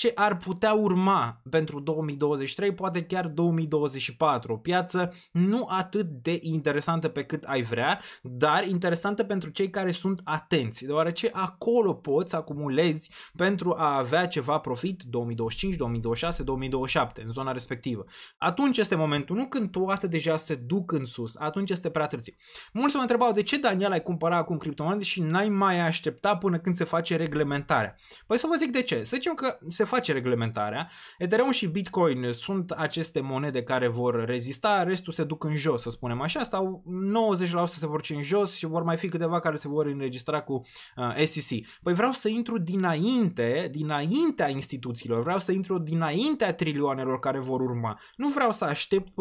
ce ar putea urma pentru 2023, poate chiar 2024. O piață nu atât de interesantă pe cât ai vrea, dar interesantă pentru cei care sunt atenți, deoarece acolo poți acumulezi pentru a avea ceva profit 2025, 2026, 2027 în zona respectivă. Atunci este momentul, nu când toate deja se duc în sus, atunci este prea târziu. Mulți mă întrebau de ce Daniel ai cumpărat acum criptomonede și n-ai mai aștepta până când se face reglementarea. Păi să vă zic de ce. Să zicem că se face reglementarea. Ethereum și Bitcoin sunt aceste monede care vor rezista, restul se duc în jos, să spunem așa, sau 90% se vor duce în jos și vor mai fi câteva care se vor înregistra cu uh, SEC. Păi vreau să intru dinainte, dinaintea instituțiilor, vreau să intru dinaintea trilioanelor care vor urma. Nu vreau să aștept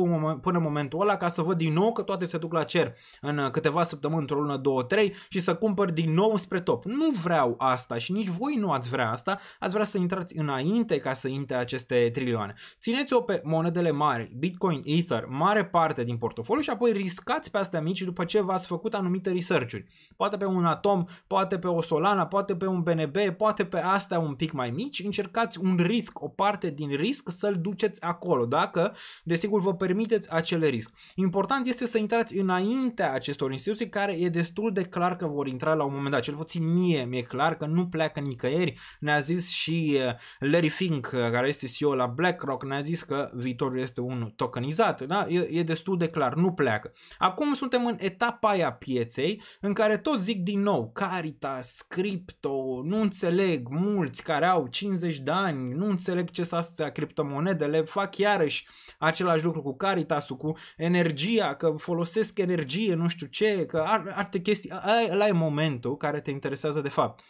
până momentul ăla ca să văd din nou că toate se duc la cer în uh, câteva săptămâni, într-o lună, două, trei și să cumpăr din nou spre top. Nu vreau asta și nici voi nu ați vrea asta, ați vrea să intrați înainte înainte ca să intre aceste trilioane. Țineți-o pe monedele mari, Bitcoin, Ether, mare parte din portofoliu și apoi riscați pe astea mici după ce v-ați făcut anumite research-uri. Poate pe un Atom, poate pe o Solana, poate pe un BNB, poate pe astea un pic mai mici. Încercați un risc, o parte din risc să-l duceți acolo, dacă desigur vă permiteți acele risc. Important este să intrați înaintea acestor instituții care e destul de clar că vor intra la un moment dat, cel puțin mie mi-e clar că nu pleacă nicăieri. Ne-a zis și eh, Larry Fink, uh, care este CEO la BlackRock, ne-a zis că viitorul este unul tokenizat, da? e, e destul de clar, nu pleacă. Acum suntem în etapa aia pieței în care tot zic din nou, Caritas, cripto, nu înțeleg mulți care au 50 de ani, nu înțeleg ce s-a s-a astea criptomonedele, fac iarăși același lucru cu caritas cu energia, că folosesc energie, nu știu ce, că alte chestii, ăla e momentul care te interesează de fapt.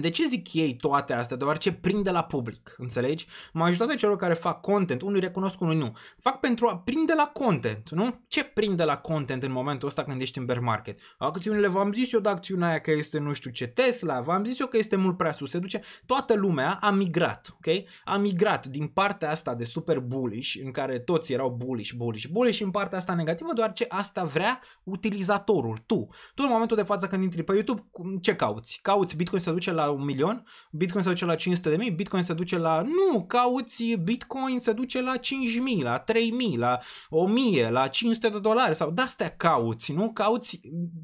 De ce zic ei toate astea? Deoarece prinde la public, înțelegi? Majoritatea celor care fac content, unii recunosc, unii nu, fac pentru a prinde la content, nu? Ce prinde la content în momentul ăsta când ești în bear market? Acțiunile, v-am zis eu de acțiunea aia că este nu știu ce Tesla, v-am zis eu că este mult prea sus, se duce. Toată lumea a migrat, ok? A migrat din partea asta de super bullish, în care toți erau bullish, bullish, bullish, și în partea asta negativă, doar ce asta vrea utilizatorul, tu. Tu în momentul de față când intri pe YouTube, ce cauți? Cauți Bitcoin să duce la un milion, Bitcoin se duce la 500 de mii, Bitcoin se duce la... Nu, cauți Bitcoin se duce la 5 mii, la 3 mii, la 1000, la 500 de dolari sau de-astea cauți, nu? Cauți...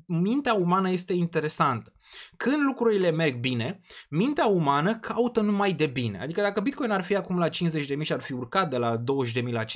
Mintea umană este interesantă. Când lucrurile merg bine, mintea umană caută numai de bine. Adică dacă Bitcoin ar fi acum la 50.000 și ar fi urcat de la 20.000 la 50.000,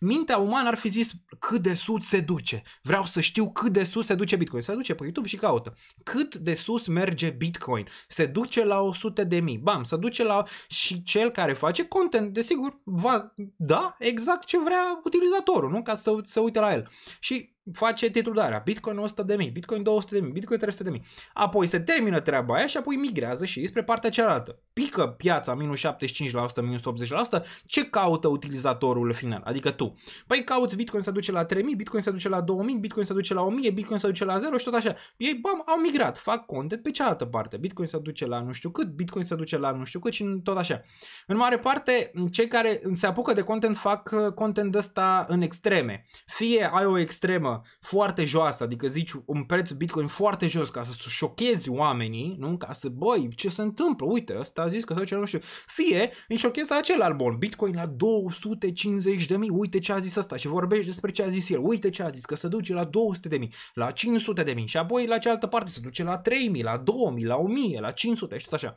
mintea umană ar fi zis cât de sus se duce. Vreau să știu cât de sus se duce Bitcoin. Se duce pe YouTube și caută. Cât de sus merge Bitcoin? Se duce la 100.000. de mii. Bam, se duce la... Și cel care face content, desigur, va da exact ce vrea utilizatorul, nu? Ca să se uite la el. Și face titularea Bitcoin 100 de mii, Bitcoin 200 de mii, Bitcoin 300 de mii. Apoi se termină treaba aia și apoi migrează și spre partea cealaltă. Pică piața minus 75%, minus 80%. Ce caută utilizatorul final? Adică tu. Păi cauți Bitcoin se duce la 3000, Bitcoin se duce la 2000, Bitcoin se duce la 1000, Bitcoin se duce la 0 și tot așa. Ei, bam, au migrat, fac content pe cealaltă parte. Bitcoin se duce la nu știu cât, Bitcoin se duce la nu știu cât și tot așa. În mare parte, cei care se apucă de content fac uh, content ăsta în extreme. Fie ai o extremă foarte joasă, adică zici un preț Bitcoin foarte jos ca să șochezi oamenii, nu? Ca să, băi, ce se întâmplă? Uite, ăsta a zis că sau ce nu știu. Fie îi șochezi acel bon, Bitcoin la 250 de mii, uite ce a zis ăsta și vorbești despre ce a zis el, uite ce a zis, că se duce la 200 de mii, la 500 de mii și apoi la cealaltă parte se duce la 3000, la 2000, la 1000, la 500 și tot așa.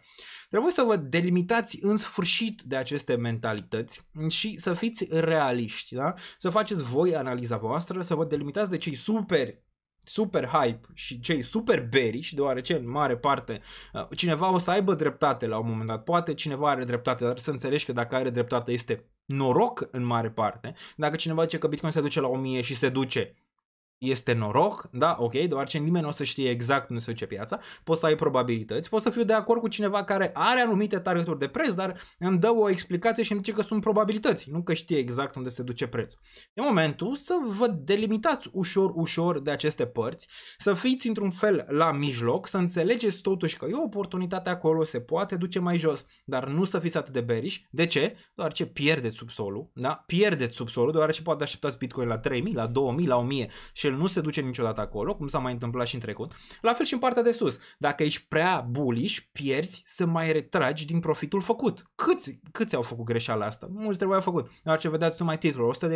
Trebuie să vă delimitați în sfârșit de aceste mentalități și să fiți realiști, da? Să faceți voi analiza voastră, să vă delimitați de cei super super hype și cei super bearish, deoarece în mare parte uh, cineva o să aibă dreptate la un moment dat, poate cineva are dreptate, dar să înțelegi că dacă are dreptate este noroc în mare parte. Dacă cineva zice că Bitcoin se duce la 1000 și se duce, este noroc, da, ok, deoarece nimeni nu o să știe exact unde se duce piața, poți să ai probabilități, poți să fiu de acord cu cineva care are anumite targeturi de preț, dar îmi dă o explicație și îmi zice că sunt probabilități, nu că știe exact unde se duce prețul. E momentul să vă delimitați ușor, ușor de aceste părți, să fiți într-un fel la mijloc, să înțelegeți totuși că e o oportunitate acolo, se poate duce mai jos, dar nu să fiți atât de beriș. De ce? Doar ce pierdeți subsolul, da? Pierdeți subsolul, deoarece poate așteptați Bitcoin la 3000, la 2000, la 1000 și el nu se duce niciodată acolo, cum s-a mai întâmplat și în trecut, la fel și în partea de sus. Dacă ești prea bullish, pierzi să mai retragi din profitul făcut. Câți, câți au făcut greșeala asta? Mulți trebuie au făcut. Dar ce vedeați numai titlul, 100.000,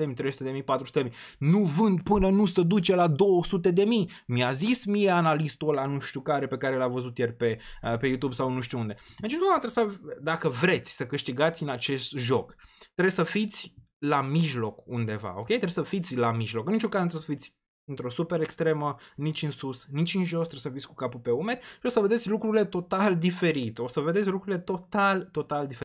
200.000, 300.000, 400.000. Nu vând până nu se duce la 200.000. Mi-a zis mie analistul ăla nu știu care pe care l-a văzut ieri pe, uh, pe YouTube sau nu știu unde. Deci nu trebuie să, dacă vreți să câștigați în acest joc, trebuie să fiți la mijloc undeva, ok? Trebuie să fiți la mijloc. În niciun caz nu trebuie să fiți într-o super extremă, nici în sus, nici în jos, trebuie să fiți cu capul pe umeri și o să vedeți lucrurile total diferit. O să vedeți lucrurile total, total diferit.